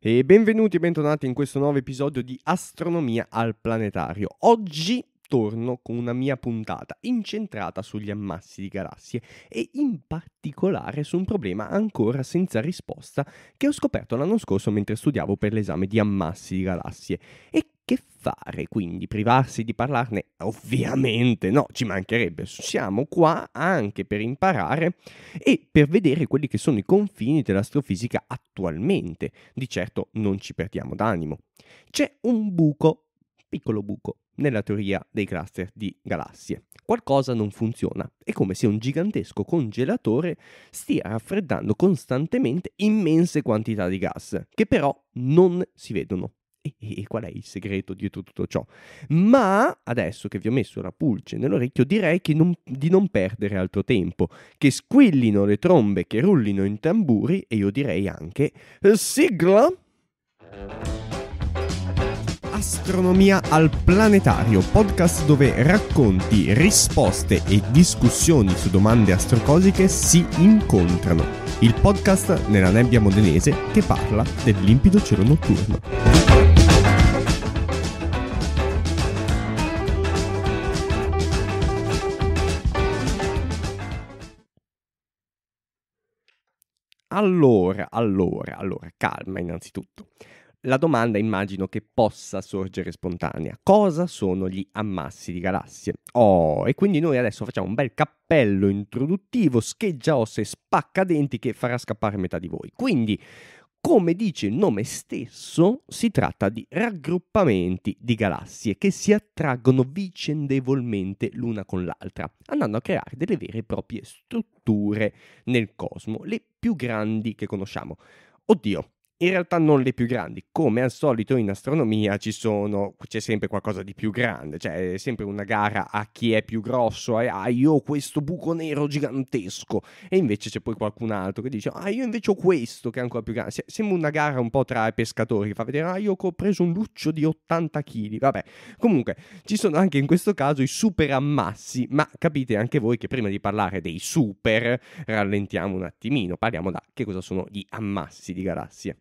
E benvenuti e bentornati in questo nuovo episodio di Astronomia al Planetario. Oggi torno con una mia puntata incentrata sugli ammassi di galassie e in particolare su un problema ancora senza risposta che ho scoperto l'anno scorso mentre studiavo per l'esame di ammassi di galassie e che fare quindi? Privarsi di parlarne? Ovviamente no, ci mancherebbe. Siamo qua anche per imparare e per vedere quelli che sono i confini dell'astrofisica attualmente. Di certo non ci perdiamo d'animo. C'è un buco, piccolo buco, nella teoria dei cluster di galassie. Qualcosa non funziona, è come se un gigantesco congelatore stia raffreddando costantemente immense quantità di gas, che però non si vedono e qual è il segreto dietro tutto ciò? Ma adesso che vi ho messo la pulce nell'orecchio, direi non, di non perdere altro tempo, che squillino le trombe, che rullino in tamburi e io direi anche eh, sigla. Astronomia al planetario, podcast dove racconti, risposte e discussioni su domande astrocosiche si incontrano. Il podcast nella nebbia modenese che parla del limpido cielo notturno. Allora, allora, allora, calma innanzitutto. La domanda immagino che possa sorgere spontanea. Cosa sono gli ammassi di galassie? Oh, e quindi noi adesso facciamo un bel cappello introduttivo, scheggia ossa e spacca denti che farà scappare metà di voi. Quindi, come dice il nome stesso, si tratta di raggruppamenti di galassie che si attraggono vicendevolmente l'una con l'altra, andando a creare delle vere e proprie strutture nel cosmo, le più grandi che conosciamo. Oddio, in realtà non le più grandi. Come al solito in astronomia ci sono, c'è sempre qualcosa di più grande, cioè è sempre una gara a chi è più grosso, e eh, ah io ho questo buco nero gigantesco, e invece c'è poi qualcun altro che dice ah io invece ho questo che è ancora più grande. Se, sembra una gara un po' tra i pescatori che fa vedere ah io ho preso un luccio di 80 kg, vabbè. Comunque ci sono anche in questo caso i super ammassi, ma capite anche voi che prima di parlare dei super rallentiamo un attimino, parliamo da che cosa sono gli ammassi di galassie.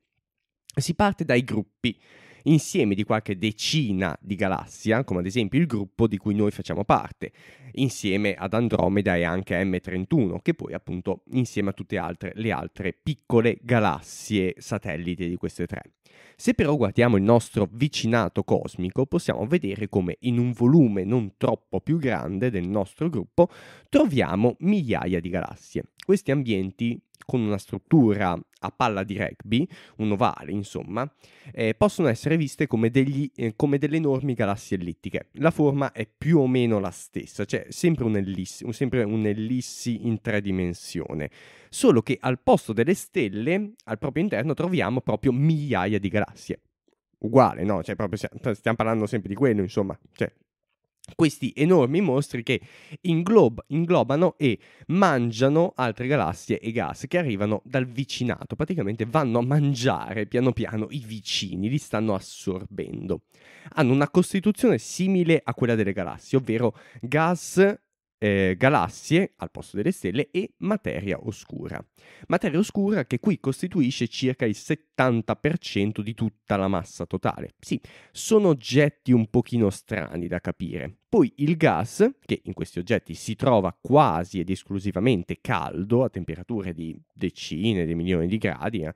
Si parte dai gruppi, insieme di qualche decina di galassie, come ad esempio il gruppo di cui noi facciamo parte, insieme ad Andromeda e anche M31, che poi appunto insieme a tutte altre, le altre piccole galassie satellite di queste tre. Se però guardiamo il nostro vicinato cosmico, possiamo vedere come in un volume non troppo più grande del nostro gruppo troviamo migliaia di galassie. Questi ambienti con una struttura a palla di rugby, un ovale insomma, eh, possono essere viste come, degli, eh, come, delle enormi galassie ellittiche. La forma è più o meno la stessa, cioè sempre un'ellissi, un, sempre un'ellissi in tre dimensioni, solo che al posto delle stelle, al proprio interno, troviamo proprio migliaia di galassie. Uguale, no? Cioè, proprio stiamo parlando sempre di quello, insomma, cioè, questi enormi mostri che inglob- inglobano e mangiano altre galassie e gas che arrivano dal vicinato, praticamente vanno a mangiare piano piano i vicini, li stanno assorbendo. Hanno una costituzione simile a quella delle galassie, ovvero gas eh, galassie al posto delle stelle e materia oscura. Materia oscura che qui costituisce circa il 70% di tutta la massa totale. Sì, sono oggetti un pochino strani da capire. Poi il gas, che in questi oggetti si trova quasi ed esclusivamente caldo, a temperature di decine di milioni di gradi, eh,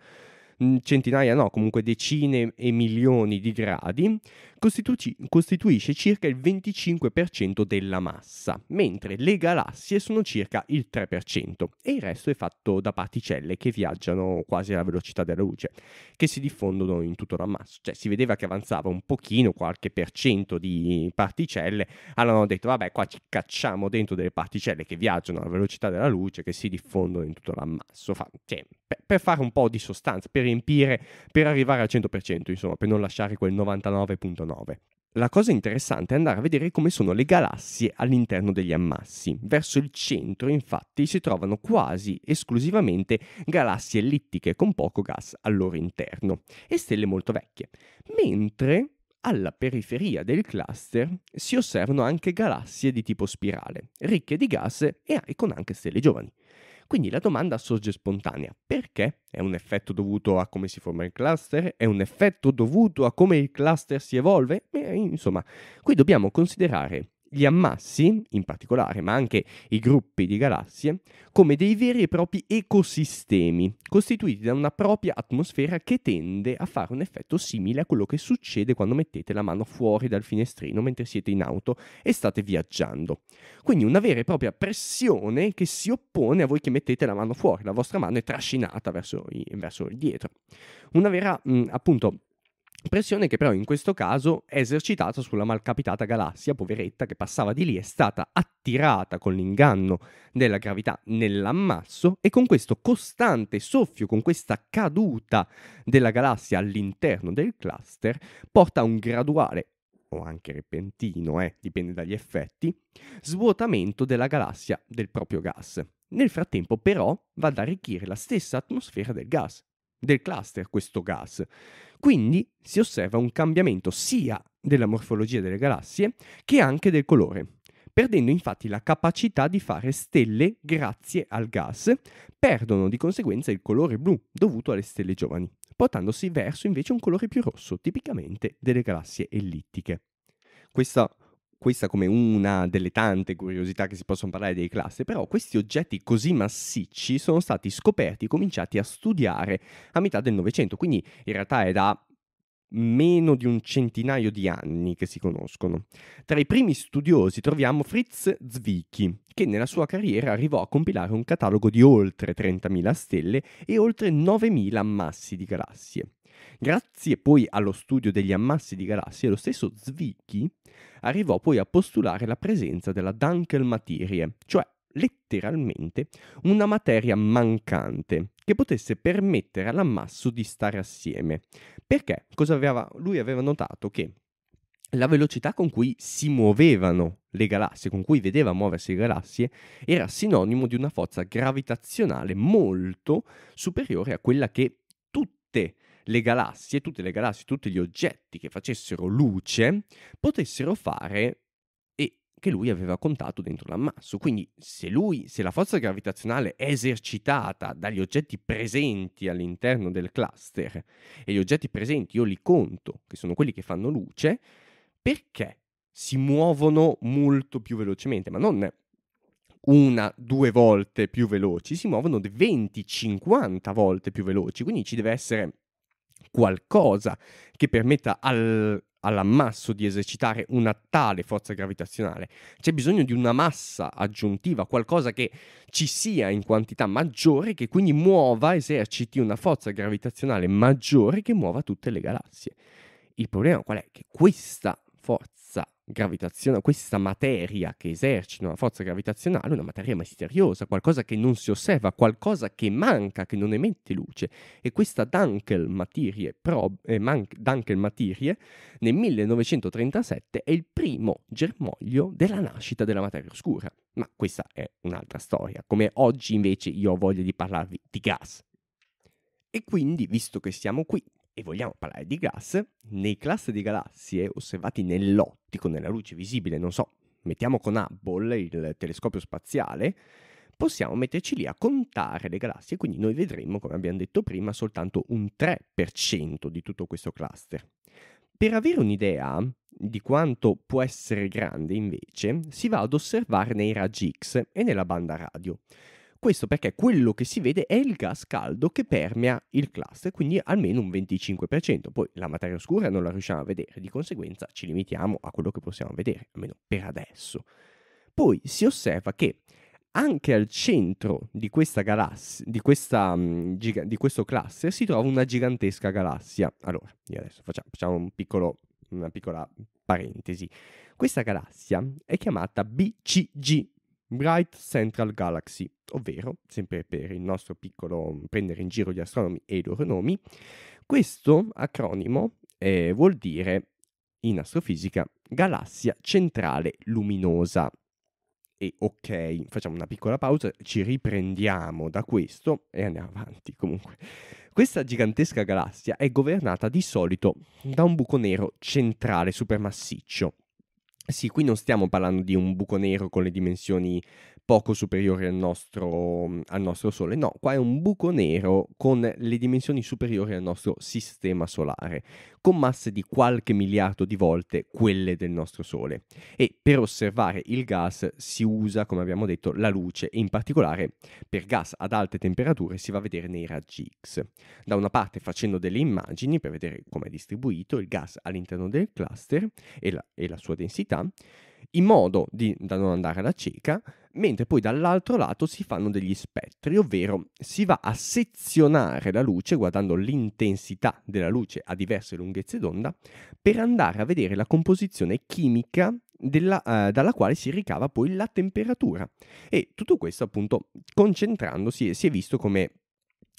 Mm, centinaia no, comunque decine e milioni di gradi, costituci- costituisce circa il 25% della massa, mentre le galassie sono circa il 3% e il resto è fatto da particelle che viaggiano quasi alla velocità della luce, che si diffondono in tutto l'ammasso. Cioè si vedeva che avanzava un pochino, qualche per cento di particelle, allora hanno detto vabbè qua ci cacciamo dentro delle particelle che viaggiano alla velocità della luce, che si diffondono in tutto l'ammasso, Fa- cioè, per, per fare un po' di sostanza, per riempire per arrivare al 100%, insomma, per non lasciare quel 99.9. La cosa interessante è andare a vedere come sono le galassie all'interno degli ammassi. Verso il centro, infatti, si trovano quasi esclusivamente galassie ellittiche con poco gas al loro interno e stelle molto vecchie, mentre alla periferia del cluster si osservano anche galassie di tipo spirale, ricche di gas e con anche stelle giovani. Quindi la domanda sorge spontanea. Perché? È un effetto dovuto a come si forma il cluster? È un effetto dovuto a come il cluster si evolve? E, insomma, qui dobbiamo considerare gli ammassi, in particolare, ma anche i gruppi di galassie, come dei veri e propri ecosistemi, costituiti da una propria atmosfera che tende a fare un effetto simile a quello che succede quando mettete la mano fuori dal finestrino mentre siete in auto e state viaggiando. Quindi una vera e propria pressione che si oppone a voi che mettete la mano fuori, la vostra mano è trascinata verso, il dietro. Una vera, mh, appunto, Pressione che però in questo caso è esercitata sulla malcapitata galassia poveretta che passava di lì, è stata attirata con l'inganno della gravità nell'ammasso e con questo costante soffio, con questa caduta della galassia all'interno del cluster, porta a un graduale o anche repentino, eh, dipende dagli effetti, svuotamento della galassia del proprio gas. Nel frattempo però va ad arricchire la stessa atmosfera del gas, del cluster questo gas, quindi si osserva un cambiamento sia della morfologia delle galassie che anche del colore, perdendo infatti la capacità di fare stelle grazie al gas, perdono di conseguenza il colore blu dovuto alle stelle giovani, portandosi verso invece un colore più rosso, tipicamente delle galassie ellittiche. Questa questa come una delle tante curiosità che si possono parlare dei classi, però questi oggetti così massicci sono stati scoperti e cominciati a studiare a metà del Novecento, quindi in realtà è da meno di un centinaio di anni che si conoscono. Tra i primi studiosi troviamo Fritz Zwicky, che nella sua carriera arrivò a compilare un catalogo di oltre 30.000 stelle e oltre 9.000 massi di galassie. Grazie poi allo studio degli ammassi di galassie, lo stesso Zwicky arrivò poi a postulare la presenza della Dunkel-materie, cioè letteralmente una materia mancante che potesse permettere all'ammasso di stare assieme. Perché aveva, lui aveva notato che la velocità con cui si muovevano le galassie, con cui vedeva muoversi le galassie, era sinonimo di una forza gravitazionale molto superiore a quella che tutte le le galassie, tutte le galassie, tutti gli oggetti che facessero luce potessero fare e che lui aveva contato dentro l'ammasso. Quindi se, lui, se la forza gravitazionale è esercitata dagli oggetti presenti all'interno del cluster e gli oggetti presenti io li conto, che sono quelli che fanno luce, perché si muovono molto più velocemente, ma non una, due volte più veloci, si muovono 20-50 volte più veloci, quindi ci deve essere qualcosa che permetta al, all'ammasso di esercitare una tale forza gravitazionale. C'è bisogno di una massa aggiuntiva, qualcosa che ci sia in quantità maggiore, che quindi muova, eserciti una forza gravitazionale maggiore che muova tutte le galassie. Il problema qual è? Che questa forza gravitazionale, questa materia che esercita una forza gravitazionale, una materia misteriosa, qualcosa che non si osserva, qualcosa che manca, che non emette luce. E questa Dunkel Materie, Prob, eh, Man- Dunkel Materie nel 1937 è il primo germoglio della nascita della materia oscura. Ma questa è un'altra storia, come oggi invece io ho voglia di parlarvi di gas. E quindi, visto che siamo qui, e vogliamo parlare di gas, nei cluster di galassie osservati nell'ottico, nella luce visibile, non so, mettiamo con Hubble il telescopio spaziale, possiamo metterci lì a contare le galassie, quindi noi vedremo, come abbiamo detto prima, soltanto un 3% di tutto questo cluster. Per avere un'idea di quanto può essere grande, invece, si va ad osservare nei raggi X e nella banda radio. Questo perché quello che si vede è il gas caldo che permea il cluster, quindi almeno un 25%. Poi la materia oscura non la riusciamo a vedere, di conseguenza ci limitiamo a quello che possiamo vedere, almeno per adesso. Poi si osserva che anche al centro di questa galassia, di, questa, mm, di questo cluster, si trova una gigantesca galassia. Allora, io adesso facciamo, facciamo un piccolo, una piccola parentesi. Questa galassia è chiamata BCG Bright Central Galaxy, ovvero, sempre per il nostro piccolo mm, prendere in giro gli astronomi e i loro nomi, questo acronimo eh, vuol dire in astrofisica galassia centrale luminosa. E ok, facciamo una piccola pausa, ci riprendiamo da questo e andiamo avanti comunque. Questa gigantesca galassia è governata di solito da un buco nero centrale supermassiccio sì, qui non stiamo parlando di un buco nero con le dimensioni poco superiori al nostro, mm, al nostro Sole. No, qua è un buco nero con le dimensioni superiori al nostro sistema solare, con masse di qualche miliardo di volte quelle del nostro Sole. E per osservare il gas si usa, come abbiamo detto, la luce e in particolare per gas ad alte temperature si va a vedere nei raggi X. Da una parte facendo delle immagini per vedere come è distribuito il gas all'interno del cluster e la, e la sua densità, in modo di, da non andare alla cieca, mentre poi dall'altro lato si fanno degli spettri, ovvero si va a sezionare la luce guardando l'intensità della luce a diverse lunghezze d'onda per andare a vedere la composizione chimica della, eh, dalla quale si ricava poi la temperatura. E tutto questo appunto concentrandosi si è visto come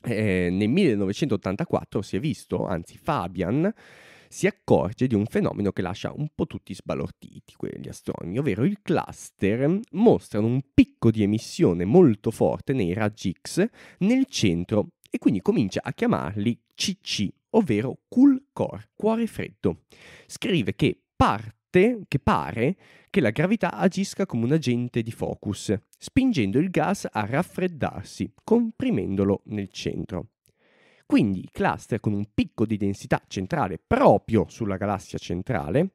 eh, nel 1984 si è visto, anzi Fabian, si accorge di un fenomeno che lascia un po' tutti sbalorditi, quegli astronomi, ovvero i cluster mostrano un picco di emissione molto forte nei raggi X nel centro e quindi comincia a chiamarli CC, ovvero cool core, cuore freddo. Scrive che parte che pare che la gravità agisca come un agente di focus, spingendo il gas a raffreddarsi, comprimendolo nel centro. Quindi cluster con un picco di densità centrale proprio sulla galassia centrale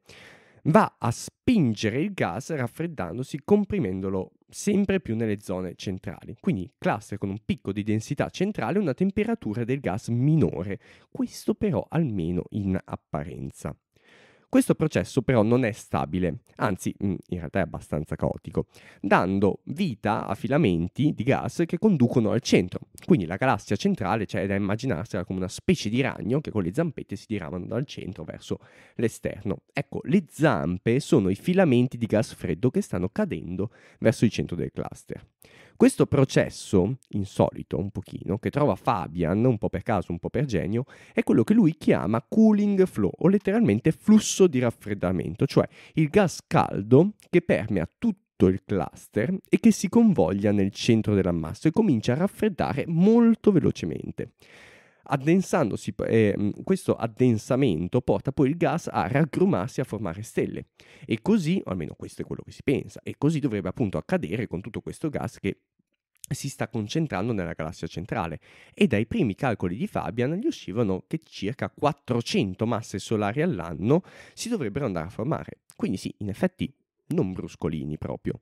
va a spingere il gas raffreddandosi comprimendolo sempre più nelle zone centrali. Quindi cluster con un picco di densità centrale e una temperatura del gas minore, questo però almeno in apparenza. Questo processo però non è stabile, anzi mm, in realtà è abbastanza caotico, dando vita a filamenti di gas che conducono al centro, quindi la galassia centrale cioè, è da immaginarsela come una specie di ragno che con le zampette si diramano dal centro verso l'esterno. Ecco, le zampe sono i filamenti di gas freddo che stanno cadendo verso il centro del cluster. Questo processo, insolito un pochino, che trova Fabian, un po' per caso, un po' per genio, è quello che lui chiama cooling flow, o letteralmente flusso di raffreddamento, cioè il gas caldo che permea tutto tutto il cluster e che si convoglia nel centro dell'ammasso e comincia a raffreddare molto velocemente. Eh, mm, questo addensamento porta poi il gas a raggrumarsi a formare stelle. E così, o almeno questo è quello che si pensa, e così dovrebbe appunto accadere con tutto questo gas che si sta concentrando nella galassia centrale e dai primi calcoli di Fabian gli uscivano che circa 400 masse solari all'anno si dovrebbero andare a formare. Quindi sì, in effetti non bruscolini proprio.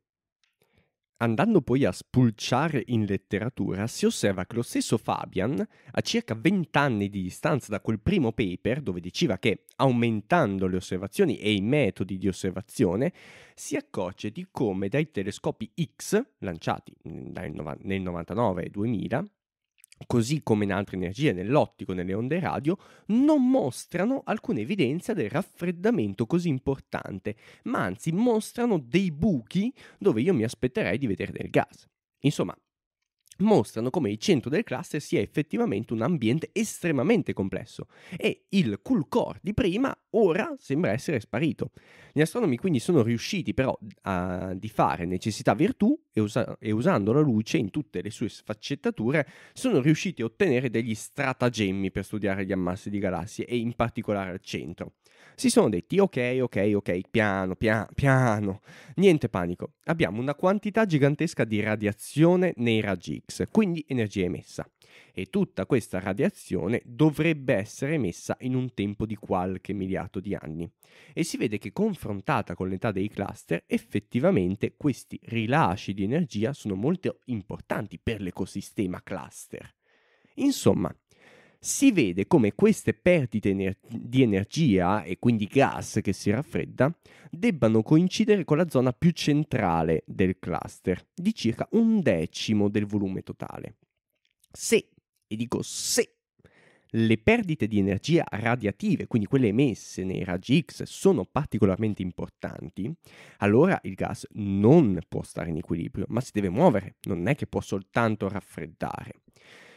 Andando poi a spulciare in letteratura, si osserva che lo stesso Fabian, a circa 20 anni di distanza da quel primo paper, dove diceva che aumentando le osservazioni e i metodi di osservazione, si accorge di come dai telescopi X, lanciati nel 99 e 2000, così come in altre energie, nell'ottico, nelle onde radio, non mostrano alcuna evidenza del raffreddamento così importante, ma anzi mostrano dei buchi dove io mi aspetterei di vedere del gas. Insomma, mostrano come il centro del cluster sia effettivamente un ambiente estremamente complesso e il cool core di prima ora sembra essere sparito. Gli astronomi quindi sono riusciti però a, di fare necessità virtù e, usa- e, usando la luce in tutte le sue sfaccettature sono riusciti a ottenere degli stratagemmi per studiare gli ammassi di galassie e in particolare al centro. Si sono detti ok, ok, ok, piano, piano, piano, niente panico, abbiamo una quantità gigantesca di radiazione nei raggi X, quindi energia emessa e tutta questa radiazione dovrebbe essere emessa in un tempo di qualche miliardo di anni. E si vede che confrontata con l'età dei cluster, effettivamente questi rilasci di energia sono molto importanti per l'ecosistema cluster. Insomma, si vede come queste perdite ener- di energia e quindi gas che si raffredda debbano coincidere con la zona più centrale del cluster, di circa un decimo del volume totale. Se e dico se le perdite di energia radiative, quindi quelle emesse nei raggi X, sono particolarmente importanti, allora il gas non può stare in equilibrio, ma si deve muovere, non è che può soltanto raffreddare.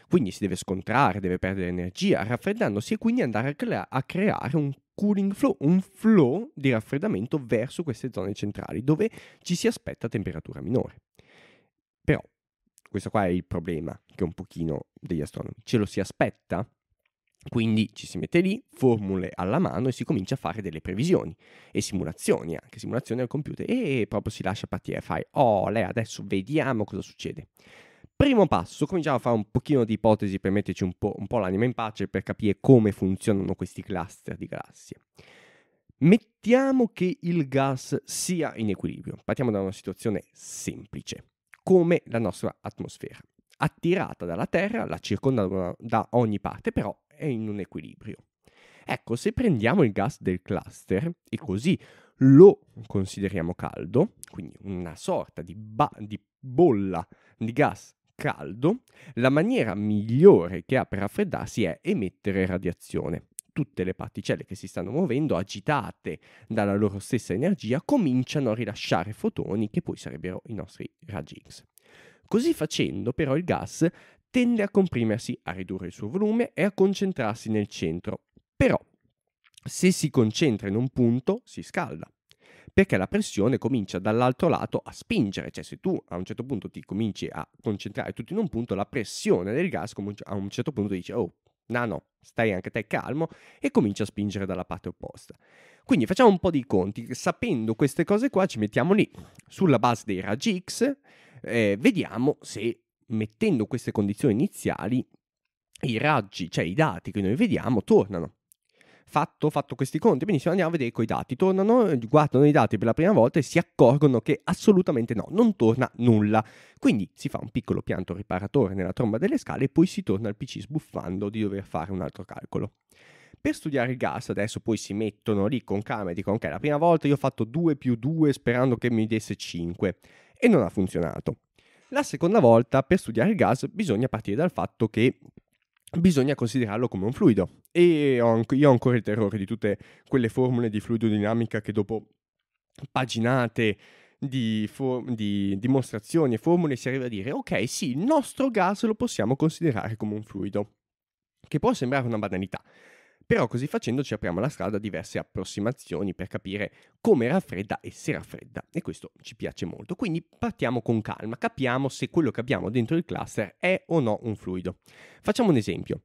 Quindi si deve scontrare, deve perdere energia raffreddandosi e quindi andare a, crea- a creare un cooling flow, un flow di raffreddamento verso queste zone centrali dove ci si aspetta temperatura minore. Però questo qua è il problema che un pochino degli astronomi ce lo si aspetta. Quindi ci si mette lì, formule alla mano e si comincia a fare delle previsioni e simulazioni, anche simulazioni al computer e proprio si lascia partire, fai oh lei adesso vediamo cosa succede. Primo passo, cominciamo a fare un pochino di ipotesi per metterci un po', un po l'anima in pace per capire come funzionano questi cluster di galassie. Mettiamo che il gas sia in equilibrio, partiamo da una situazione semplice come la nostra atmosfera. Attirata dalla Terra, la circonda da ogni parte, però è in un equilibrio. Ecco, se prendiamo il gas del cluster e così lo consideriamo caldo, quindi una sorta di, ba- di bolla di gas caldo, la maniera migliore che ha per raffreddarsi è emettere radiazione tutte le particelle che si stanno muovendo, agitate dalla loro stessa energia, cominciano a rilasciare fotoni che poi sarebbero i nostri raggi X. Così facendo, però, il gas tende a comprimersi, a ridurre il suo volume e a concentrarsi nel centro. Però, se si concentra in un punto, si scalda perché la pressione comincia dall'altro lato a spingere, cioè se tu a un certo punto ti cominci a concentrare tutto in un punto, la pressione del gas a un certo punto dice oh no no, stai anche te calmo e comincia a spingere dalla parte opposta. Quindi facciamo un po' di conti, sapendo queste cose qua ci mettiamo lì sulla base dei raggi X, eh, vediamo se mettendo queste condizioni iniziali i raggi, cioè i dati che noi vediamo, tornano. Fatto, fatto questi conti, benissimo, andiamo a vedere coi dati. Tornano, guardano i dati per la prima volta e si accorgono che assolutamente no, non torna nulla. Quindi si fa un piccolo pianto riparatore nella tromba delle scale e poi si torna al PC sbuffando di dover fare un altro calcolo. Per studiare il gas adesso poi si mettono lì con calma e dicono ok, la prima volta io ho fatto 2 più 2 sperando che mi desse 5 e non ha funzionato. La seconda volta per studiare il gas bisogna partire dal fatto che bisogna considerarlo come un fluido. E io ho ancora il terrore di tutte quelle formule di fluidodinamica che dopo paginate di, for- di, dimostrazioni e formule si arriva a dire ok sì, il nostro gas lo possiamo considerare come un fluido, che può sembrare una banalità, però così facendo ci apriamo la strada a diverse approssimazioni per capire come raffredda e se raffredda e questo ci piace molto. Quindi partiamo con calma, capiamo se quello che abbiamo dentro il cluster è o no un fluido. Facciamo un esempio,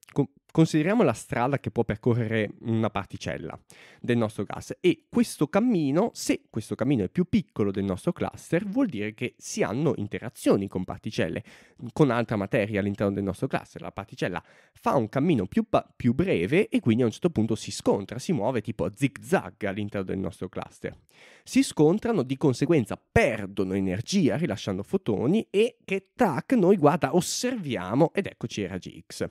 Consideriamo la strada che può percorrere una particella del nostro gas e questo cammino, se questo cammino è più piccolo del nostro cluster, vuol dire che si hanno interazioni con particelle, con altra materia all'interno del nostro cluster. La particella fa un cammino più, più breve e quindi a un certo punto si scontra, si muove tipo a zig zag all'interno del nostro cluster. Si scontrano, di conseguenza perdono energia rilasciando fotoni e che tac noi guarda osserviamo ed eccoci era GX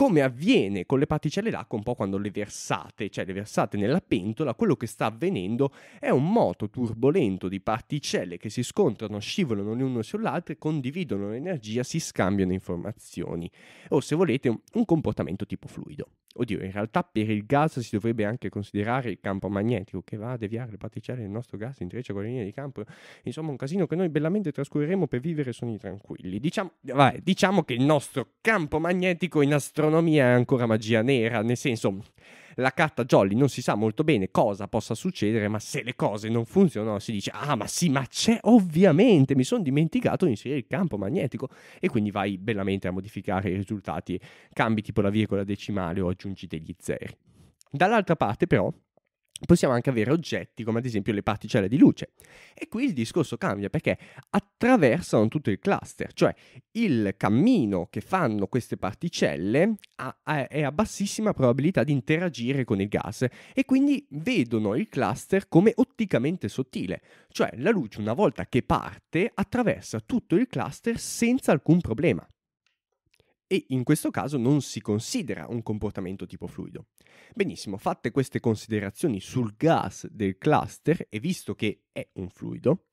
come avviene con le particelle d'acqua un po' quando le versate, cioè le versate nella pentola, quello che sta avvenendo è un moto turbolento di particelle che si scontrano, scivolano l'uno sull'altro, condividono l'energia, si scambiano informazioni o se volete un comportamento tipo fluido. Oddio, in realtà per il gas si dovrebbe anche considerare il campo magnetico che va a deviare le particelle del nostro gas in treccia con le linee di campo. Insomma, un casino che noi bellamente trascorreremo per vivere sogni tranquilli. Diciamo, vai, diciamo che il nostro campo magnetico in astronomia è ancora magia nera, nel senso la carta Jolly non si sa molto bene cosa possa succedere, ma se le cose non funzionano si dice ah ma sì, ma c'è ovviamente, mi sono dimenticato di inserire il campo magnetico e quindi vai bellamente a modificare i risultati, cambi tipo la virgola decimale o aggiungi degli zeri. Dall'altra parte però possiamo anche avere oggetti come ad esempio le particelle di luce. E qui il discorso cambia perché attraversano tutto il cluster, cioè il cammino che fanno queste particelle è a bassissima probabilità di interagire con il gas e quindi vedono il cluster come otticamente sottile, cioè la luce una volta che parte attraversa tutto il cluster senza alcun problema e in questo caso non si considera un comportamento tipo fluido. Benissimo, fatte queste considerazioni sul gas del cluster e visto che è un fluido,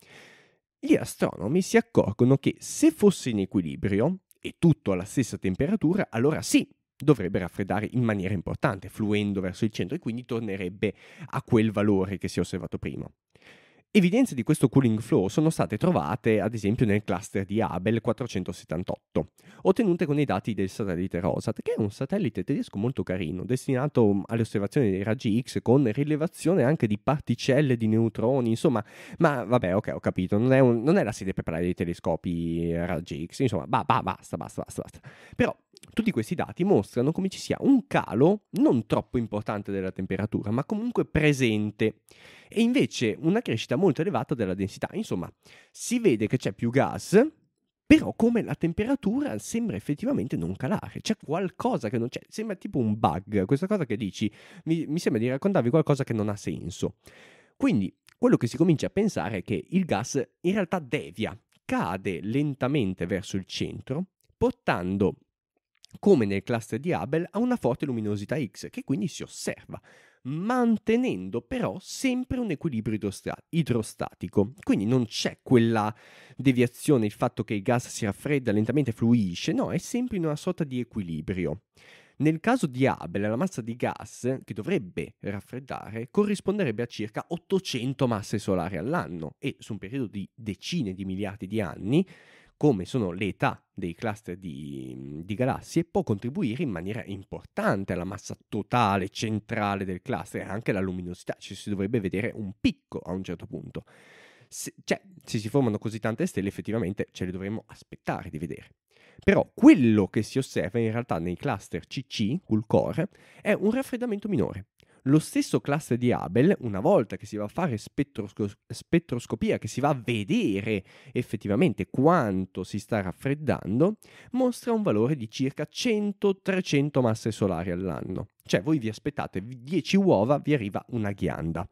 gli astronomi si accorgono che se fosse in equilibrio e tutto alla stessa temperatura, allora sì, dovrebbe raffreddare in maniera importante, fluendo verso il centro e quindi tornerebbe a quel valore che si è osservato prima. Evidenze di questo cooling flow sono state trovate ad esempio nel cluster di Abel 478, ottenute con i dati del satellite Rosat, che è un satellite tedesco molto carino, destinato mm, alle osservazioni dei raggi X con rilevazione anche di particelle di neutroni, insomma, ma vabbè, ok, ho capito, non è, un, non è la sede per parlare dei telescopi eh, raggi X, insomma, bah, bah, basta, basta, basta, basta. Però tutti questi dati mostrano come ci sia un calo non troppo importante della temperatura, ma comunque presente, e invece una crescita molto elevata della densità. Insomma, si vede che c'è più gas, però come la temperatura sembra effettivamente non calare, c'è qualcosa che non c'è, sembra tipo un bug, questa cosa che dici, mi, mi, sembra di raccontarvi qualcosa che non ha senso. Quindi quello che si comincia a pensare è che il gas in realtà devia, cade lentamente verso il centro, portando come nel cluster di Hubble, ha una forte luminosità X che quindi si osserva, mantenendo però sempre un equilibrio idrostatico. Quindi non c'è quella deviazione, il fatto che il gas si raffredda, lentamente fluisce, no, è sempre in una sorta di equilibrio. Nel caso di Hubble, la massa di gas che dovrebbe raffreddare corrisponderebbe a circa 800 masse solari all'anno e su un periodo di decine di miliardi di anni come sono le età dei cluster di, di, galassie, può contribuire in maniera importante alla massa totale centrale del cluster e anche alla luminosità. Ci si dovrebbe vedere un picco a un certo punto. Se, cioè, se si formano così tante stelle, effettivamente ce le dovremmo aspettare di vedere. Però quello che si osserva in realtà nei cluster CC, cool core, è un raffreddamento minore. Lo stesso classe di Abel, una volta che si va a fare spettrosco- spettroscopia, che si va a vedere effettivamente quanto si sta raffreddando, mostra un valore di circa 100-300 masse solari all'anno. Cioè voi vi aspettate 10 uova, vi arriva una ghianda.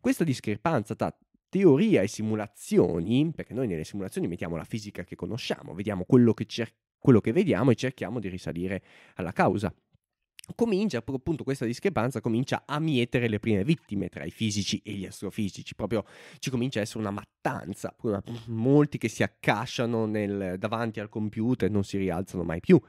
Questa discrepanza tra teoria e simulazioni, perché noi nelle simulazioni mettiamo la fisica che conosciamo, vediamo quello che, cer- quello che vediamo e cerchiamo di risalire alla causa comincia appunto questa discrepanza comincia a mietere le prime vittime tra i fisici e gli astrofisici proprio ci comincia a essere una mattanza molti che si accasciano nel, davanti al computer e non si rialzano mai più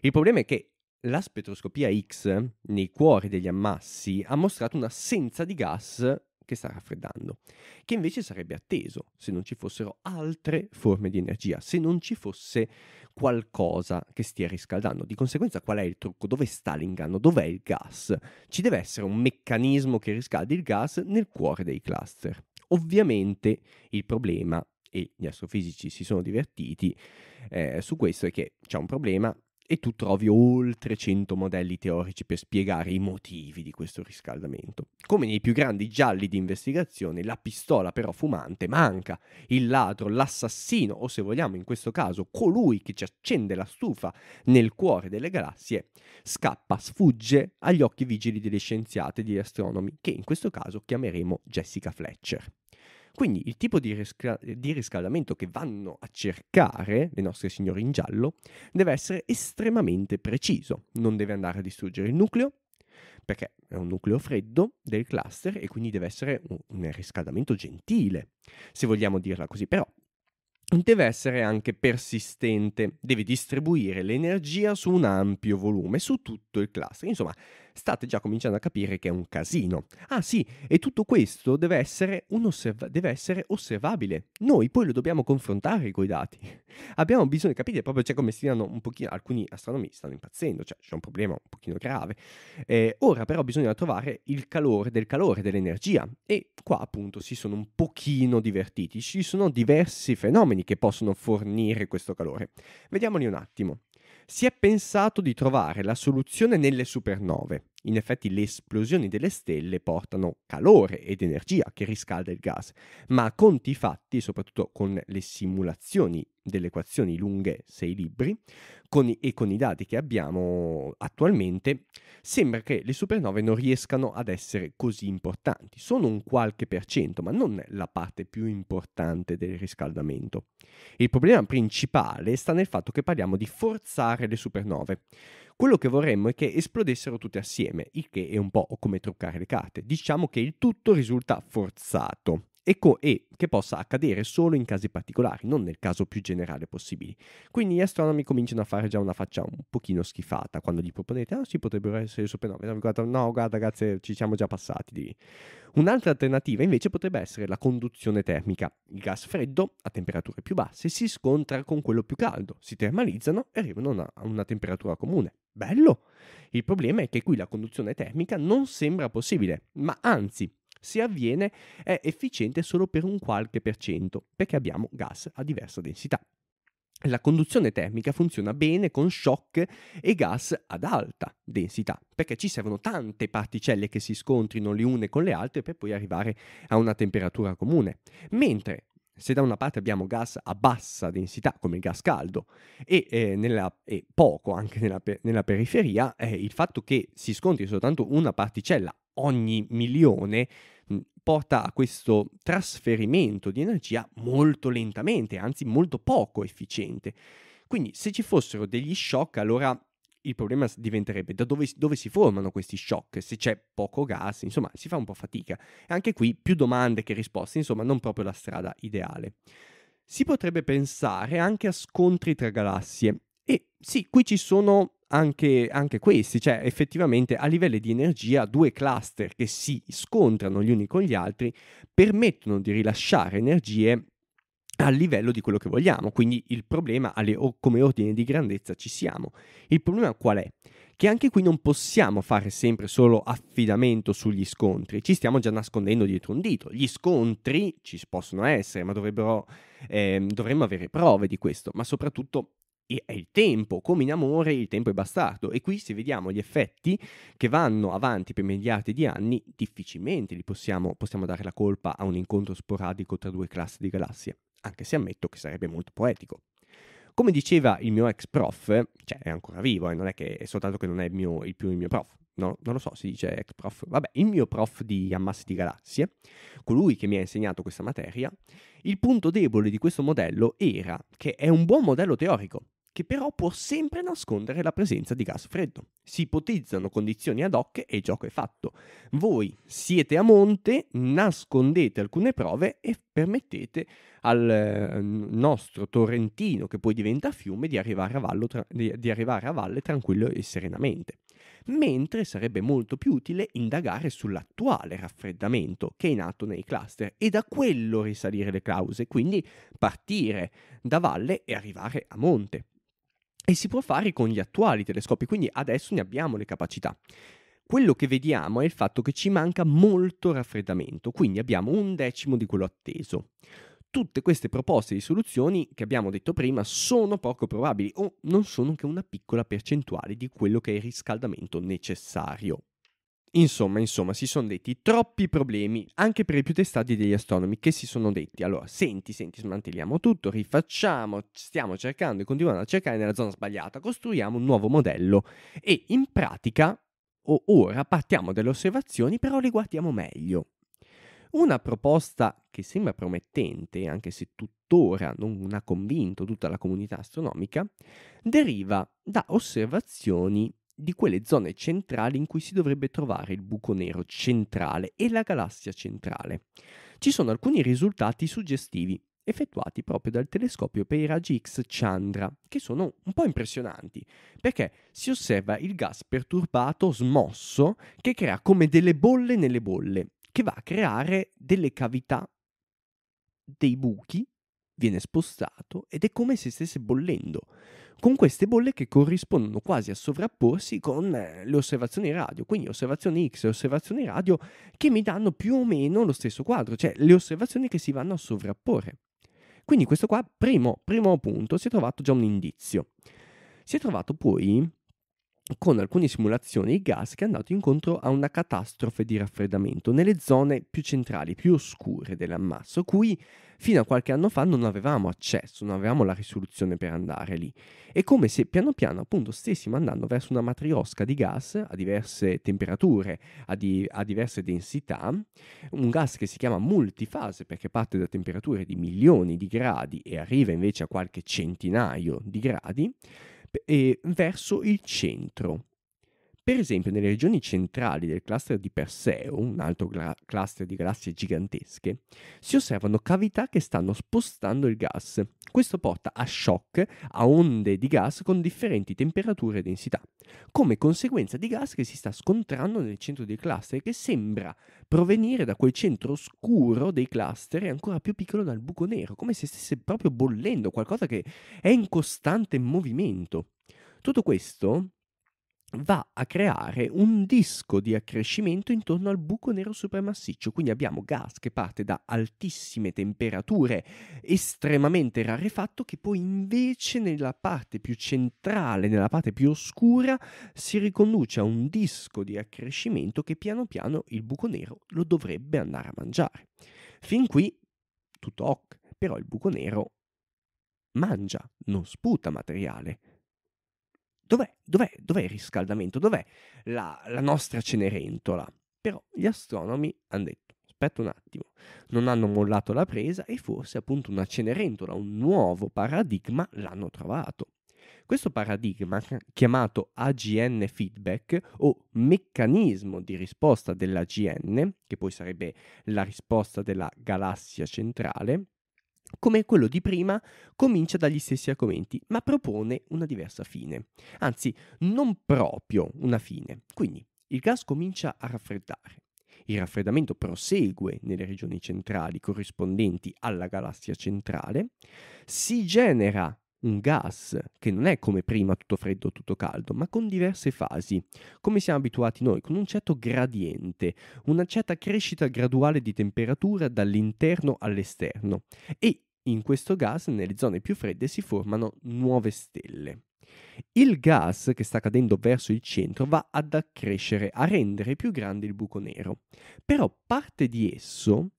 il problema è che la spettroscopia X nei cuori degli ammassi ha mostrato un'assenza di gas che sta raffreddando, che invece sarebbe atteso se non ci fossero altre forme di energia, se non ci fosse qualcosa che stia riscaldando. Di conseguenza qual è il trucco? Dove sta l'inganno? Dov'è il gas? Ci deve essere un meccanismo che riscaldi il gas nel cuore dei cluster. Ovviamente il problema, e gli astrofisici si sono divertiti eh, su questo, è che c'è un problema e tu trovi oltre 100 modelli teorici per spiegare i motivi di questo riscaldamento. Come nei più grandi gialli di investigazione, la pistola però fumante manca, il ladro, l'assassino o se vogliamo in questo caso colui che ci accende la stufa nel cuore delle galassie, scappa, sfugge agli occhi vigili delle scienziate e degli astronomi, che in questo caso chiameremo Jessica Fletcher. Quindi il tipo di, risca- di riscaldamento che vanno a cercare le nostre signore in giallo deve essere estremamente preciso, non deve andare a distruggere il nucleo, perché è un nucleo freddo del cluster e quindi deve essere un, riscaldamento gentile, se vogliamo dirla così, però deve essere anche persistente, deve distribuire l'energia su un ampio volume, su tutto il cluster. Insomma, state già cominciando a capire che è un casino. Ah sì, e tutto questo deve essere, osserva- deve essere osservabile. Noi poi lo dobbiamo confrontare con i dati. Abbiamo bisogno di capire proprio cioè, come stiano un pochino, alcuni astronomi stanno impazzendo, cioè c'è un problema un pochino grave. Eh, ora però bisogna trovare il calore del calore, dell'energia. E qua appunto si sono un pochino divertiti. Ci sono diversi fenomeni fenomeni che possono fornire questo calore. Vediamoli un attimo. Si è pensato di trovare la soluzione nelle supernove, in effetti le esplosioni delle stelle portano calore ed energia che riscalda il gas, ma a conti fatti, soprattutto con le simulazioni delle equazioni lunghe sei libri con i, e con i dati che abbiamo attualmente, sembra che le supernove non riescano ad essere così importanti. Sono un qualche per cento, ma non la parte più importante del riscaldamento. Il problema principale sta nel fatto che parliamo di forzare le supernove. Quello che vorremmo è che esplodessero tutte assieme, il che è un po' come truccare le carte. Diciamo che il tutto risulta forzato e, che possa accadere solo in casi particolari, non nel caso più generale possibile. Quindi gli astronomi cominciano a fare già una faccia un pochino schifata quando gli proponete, ah oh, sì, potrebbero essere supernove, no guarda, no, guarda ragazzi, ci siamo già passati di Un'altra alternativa invece potrebbe essere la conduzione termica. Il gas freddo, a temperature più basse, si scontra con quello più caldo, si termalizzano e arrivano a una temperatura comune. Bello! Il problema è che qui la conduzione termica non sembra possibile, ma anzi, se avviene, è efficiente solo per un qualche per cento, perché abbiamo gas a diversa densità. La conduzione termica funziona bene con shock e gas ad alta densità, perché ci servono tante particelle che si scontrino le une con le altre per poi arrivare a una temperatura comune, mentre se da una parte abbiamo gas a bassa densità come il gas caldo e, eh, nella, e poco anche nella, nella periferia, eh, il fatto che si scontri soltanto una particella ogni milione porta a questo trasferimento di energia molto lentamente, anzi molto poco efficiente. Quindi se ci fossero degli shock, allora il problema diventerebbe da dove, dove, si formano questi shock, se c'è poco gas, insomma si fa un po' fatica. Anche qui più domande che risposte, insomma non proprio la strada ideale. Si potrebbe pensare anche a scontri tra galassie e sì, qui ci sono anche, anche questi, cioè effettivamente a livello di energia due cluster che si scontrano gli uni con gli altri permettono di rilasciare energie al livello di quello che vogliamo. Quindi il problema alle, come ordine di grandezza ci siamo. Il problema qual è? Che anche qui non possiamo fare sempre solo affidamento sugli scontri, ci stiamo già nascondendo dietro un dito. Gli scontri ci possono essere, ma eh, dovremmo avere prove di questo, ma soprattutto è il tempo, come in amore il tempo è bastardo e qui se vediamo gli effetti che vanno avanti per miliardi di anni difficilmente li possiamo, possiamo dare la colpa a un incontro sporadico tra due classi di galassie anche se ammetto che sarebbe molto poetico. Come diceva il mio ex prof, cioè è ancora vivo, eh, non è che è soltanto che non è il, mio, il più il mio prof, no, non lo so, si dice ex prof, vabbè, il mio prof di ammassi di galassie, colui che mi ha insegnato questa materia, il punto debole di questo modello era che è un buon modello teorico, che però può sempre nascondere la presenza di gas freddo. Si ipotizzano condizioni ad hoc e il gioco è fatto. Voi siete a monte, nascondete alcune prove e permettete al eh, nostro torrentino, che poi diventa fiume, di arrivare a, vallo, di arrivare a valle tranquillo e serenamente. Mentre sarebbe molto più utile indagare sull'attuale raffreddamento che è nato nei cluster e da quello risalire le cause, quindi partire da valle e arrivare a monte e si può fare con gli attuali telescopi, quindi adesso ne abbiamo le capacità. Quello che vediamo è il fatto che ci manca molto raffreddamento, quindi abbiamo un decimo di quello atteso. Tutte queste proposte di soluzioni che abbiamo detto prima sono poco probabili o non sono che una piccola percentuale di quello che è il riscaldamento necessario. Insomma, insomma, si sono detti troppi problemi anche per i più testati degli astronomi che si sono detti. Allora, senti, senti, smantelliamo tutto, rifacciamo, stiamo cercando e continuando a cercare nella zona sbagliata, costruiamo un nuovo modello e in pratica ora partiamo dalle osservazioni, però le guardiamo meglio. Una proposta che sembra promettente, anche se tuttora non ha convinto tutta la comunità astronomica, deriva da osservazioni di quelle zone centrali in cui si dovrebbe trovare il buco nero centrale e la galassia centrale. Ci sono alcuni risultati suggestivi effettuati proprio dal telescopio per i raggi X Chandra, che sono un po' impressionanti, perché si osserva il gas perturbato smosso che crea come delle bolle nelle bolle, che va a creare delle cavità, dei buchi viene spostato ed è come se stesse bollendo, con queste bolle che corrispondono quasi a sovrapporsi con eh, le osservazioni radio, quindi osservazioni X e osservazioni radio che mi danno più o meno lo stesso quadro, cioè le osservazioni che si vanno a sovrapporre. Quindi questo qua, primo, primo punto, si è trovato già un indizio. Si è trovato poi con alcune simulazioni di gas che è andato incontro a una catastrofe di raffreddamento nelle zone più centrali, più oscure dell'ammasso, cui fino a qualche anno fa non avevamo accesso, non avevamo la risoluzione per andare lì. È come se piano piano appunto stessimo andando verso una matriosca di gas a diverse temperature, a, di, a diverse densità, un gas che si chiama multifase perché parte da temperature di milioni di gradi e arriva invece a qualche centinaio di gradi, verso il centro. Per esempio, nelle regioni centrali del cluster di Perseo, un altro gla- cluster di galassie gigantesche, si osservano cavità che stanno spostando il gas. Questo porta a shock, a onde di gas con differenti temperature e densità, come conseguenza di gas che si sta scontrando nel centro dei cluster e che sembra provenire da quel centro oscuro dei cluster e ancora più piccolo dal buco nero, come se stesse proprio bollendo qualcosa che è in costante movimento. Tutto questo va a creare un disco di accrescimento intorno al buco nero supermassiccio, quindi abbiamo gas che parte da altissime temperature estremamente rarefatto che poi invece nella parte più centrale, nella parte più oscura si riconduce a un disco di accrescimento che piano piano il buco nero lo dovrebbe andare a mangiare. Fin qui tutto ok, però il buco nero mangia, non sputa materiale. Dov'è, dov'è, dov'è il riscaldamento? Dov'è la, la nostra Cenerentola? Però gli astronomi hanno detto, aspetta un attimo, non hanno mollato la presa e forse appunto una Cenerentola, un nuovo paradigma l'hanno trovato. Questo paradigma, chiamato AGN feedback o meccanismo di risposta dell'AGN, che poi sarebbe la risposta della galassia centrale, come quello di prima, comincia dagli stessi argomenti, ma propone una diversa fine. Anzi, non proprio una fine. Quindi il gas comincia a raffreddare. Il raffreddamento prosegue nelle regioni centrali corrispondenti alla galassia centrale, si genera un gas che non è come prima tutto freddo, o tutto caldo, ma con diverse fasi, come siamo abituati noi, con un certo gradiente, una certa crescita graduale di temperatura dall'interno all'esterno e in questo gas nelle zone più fredde si formano nuove stelle. Il gas che sta cadendo verso il centro va ad accrescere, a rendere più grande il buco nero, però parte di esso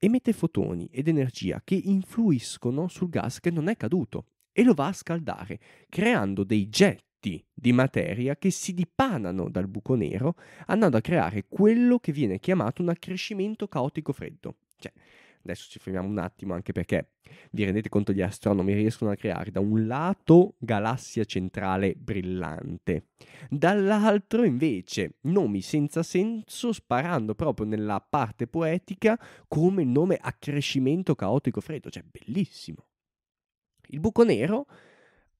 emette fotoni ed energia che influiscono sul gas che non è caduto e lo va a scaldare, creando dei getti di materia che si dipanano dal buco nero andando a creare quello che viene chiamato un accrescimento caotico freddo. Cioè, Adesso ci fermiamo un attimo anche perché vi rendete conto gli astronomi riescono a creare da un lato galassia centrale brillante, dall'altro invece nomi senza senso sparando proprio nella parte poetica come il nome accrescimento caotico freddo, cioè bellissimo. Il buco nero,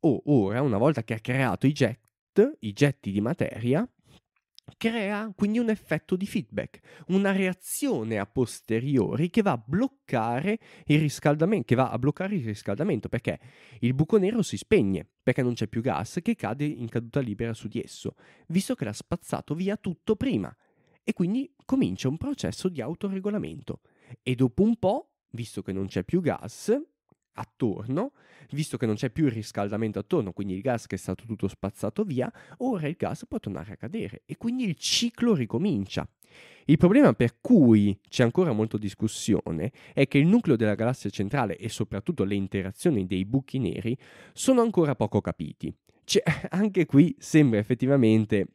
oh, ora, una volta che ha creato i jet, i getti di materia, crea quindi un effetto di feedback, una reazione a posteriori che va a bloccare il riscaldamento, che va a bloccare il riscaldamento perché il buco nero si spegne, perché non c'è più gas che cade in caduta libera su di esso, visto che l'ha spazzato via tutto prima e quindi comincia un processo di autoregolamento e dopo un po', visto che non c'è più gas, attorno, visto che non c'è più il riscaldamento attorno, quindi il gas che è stato tutto spazzato via, ora il gas può tornare a cadere e quindi il ciclo ricomincia. Il problema per cui c'è ancora molta discussione è che il nucleo della galassia centrale e soprattutto le interazioni dei buchi neri sono ancora poco capiti. Cioè, anche qui sembra effettivamente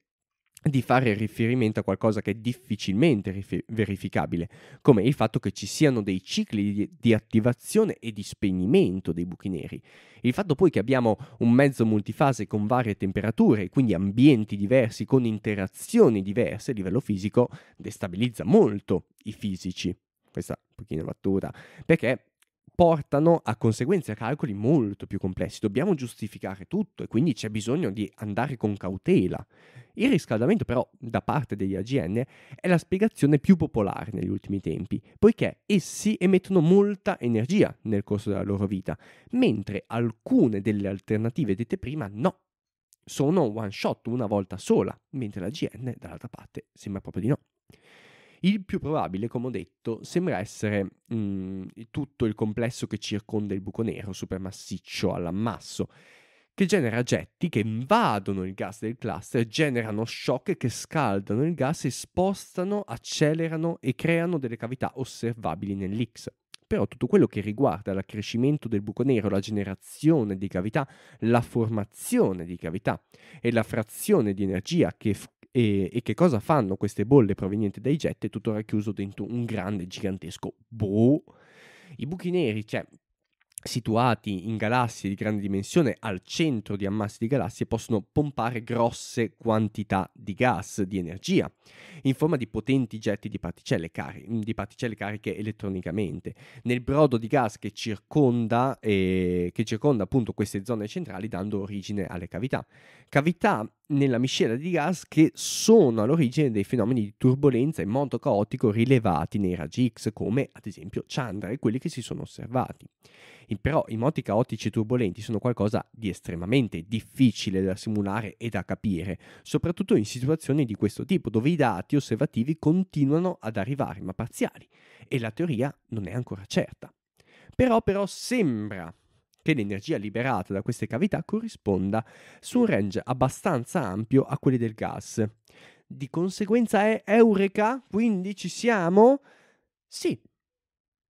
di fare riferimento a qualcosa che è difficilmente rifi- verificabile, come il fatto che ci siano dei cicli di, di, attivazione e di spegnimento dei buchi neri. Il fatto poi che abbiamo un mezzo multifase con varie temperature, quindi ambienti diversi con interazioni diverse a livello fisico, destabilizza molto i fisici. Questa è pochina battuta, perché portano a conseguenze, e a calcoli molto più complessi. Dobbiamo giustificare tutto e quindi c'è bisogno di andare con cautela. Il riscaldamento però da parte degli AGN è la spiegazione più popolare negli ultimi tempi, poiché essi emettono molta energia nel corso della loro vita, mentre alcune delle alternative dette prima no. Sono one shot una volta sola, mentre l'AGN dall'altra parte sembra proprio di no. Il più probabile, come ho detto, sembra essere mh, mhmm, tutto il complesso che circonda il buco nero supermassiccio all'ammasso, che genera getti che invadono il gas del cluster, generano shock che scaldano il gas e spostano, accelerano e creano delle cavità osservabili nell'X però tutto quello che riguarda l'accrescimento del buco nero, la generazione di cavità, la formazione di cavità e la frazione di energia che f- e, e, che cosa fanno queste bolle provenienti dai jet? È tutto racchiuso dentro un grande, gigantesco boh. I buchi neri, cioè, situati in galassie di grande dimensione al centro di ammassi di galassie possono pompare grosse quantità di gas, di energia, in forma di potenti getti di particelle, cari- mm, di particelle cariche elettronicamente. Nel brodo di gas che circonda, eh, che circonda appunto queste zone centrali dando origine alle cavità. Cavità nella miscela di gas che sono all'origine dei fenomeni di turbolenza in moto caotico rilevati nei raggi X come ad esempio Chandra e quelli che si sono osservati però i moti caotici e turbolenti sono qualcosa di estremamente difficile da simulare e da capire, soprattutto in situazioni di questo tipo dove i dati osservativi continuano ad arrivare, ma parziali, e la teoria non è ancora certa. Però però sembra che l'energia liberata da queste cavità corrisponda su un range abbastanza ampio a quelli del gas. Di conseguenza è Eureka, quindi ci siamo? Sì,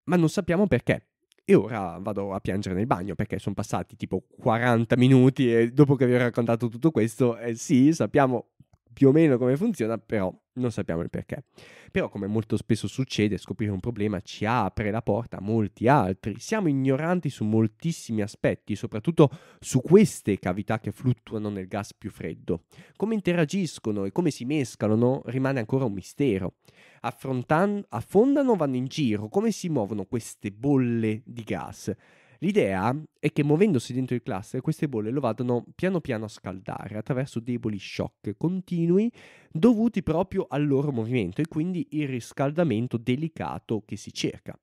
ma non sappiamo perché. E ora vado a piangere nel bagno perché sono passati tipo 40 minuti e dopo che vi ho raccontato tutto questo, eh, sì, sappiamo più o meno come funziona, però non sappiamo il perché. Però come molto spesso succede, scoprire un problema ci apre la porta a molti altri. Siamo ignoranti su moltissimi aspetti, soprattutto su queste cavità che fluttuano nel gas più freddo. Come interagiscono e come si mescalano rimane ancora un mistero. Affrontan- affondano, vanno in giro, come si muovono queste bolle di gas? L'idea è che muovendosi dentro il cluster queste bolle lo vadano piano piano a scaldare attraverso deboli shock continui dovuti proprio al loro movimento e quindi il riscaldamento delicato che si cerca.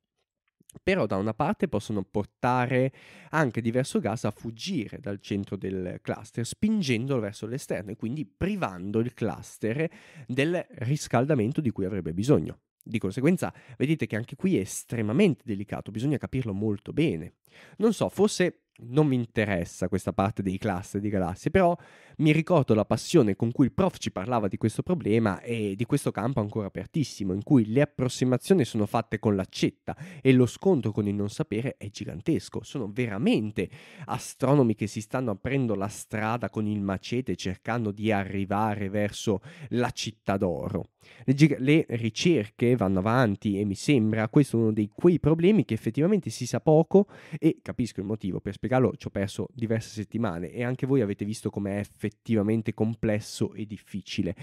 Però da una parte possono portare anche diverso gas a fuggire dal centro del cluster, spingendolo verso l'esterno e quindi privando il cluster del riscaldamento di cui avrebbe bisogno. Di conseguenza, vedete che anche qui è estremamente delicato, bisogna capirlo molto bene. Non so, forse non mi interessa questa parte dei cluster di galassie, però mi ricordo la passione con cui il prof ci parlava di questo problema e di questo campo ancora apertissimo, in cui le approssimazioni sono fatte con l'accetta e lo scontro con il non sapere è gigantesco. Sono veramente astronomi che si stanno aprendo la strada con il macete cercando di arrivare verso la città d'oro. Le, gig- le, ricerche vanno avanti e mi sembra questo uno dei quei problemi che effettivamente si sa poco e capisco il motivo, per spiegarlo ci ho perso diverse settimane e anche voi avete visto com'è effettivamente complesso e difficile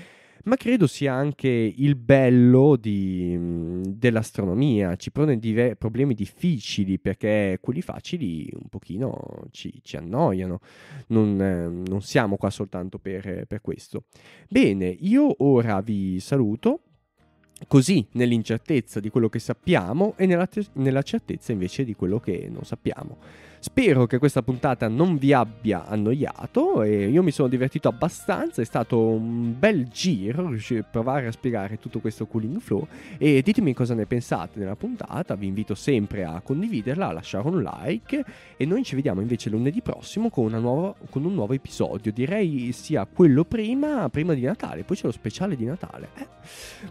ma credo sia anche il bello di, dell'astronomia. Ci pone diver- problemi difficili perché quelli facili un pochino ci, ci annoiano. Non, eh, non, siamo qua soltanto per, per questo. Bene, io ora vi saluto. Così, nell'incertezza di quello che sappiamo e nella, te- nella certezza invece di quello che non sappiamo. Spero che questa puntata non vi abbia annoiato e io mi sono divertito abbastanza, è stato un bel giro provare a spiegare tutto questo cooling flow e ditemi cosa ne pensate della puntata, vi invito sempre a condividerla, a lasciare un like e noi ci vediamo invece lunedì prossimo con, nuova, con un nuovo episodio, direi sia quello prima, prima di Natale, poi c'è lo speciale di Natale. Eh?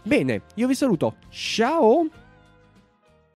Bene, io vi saluto, ciao!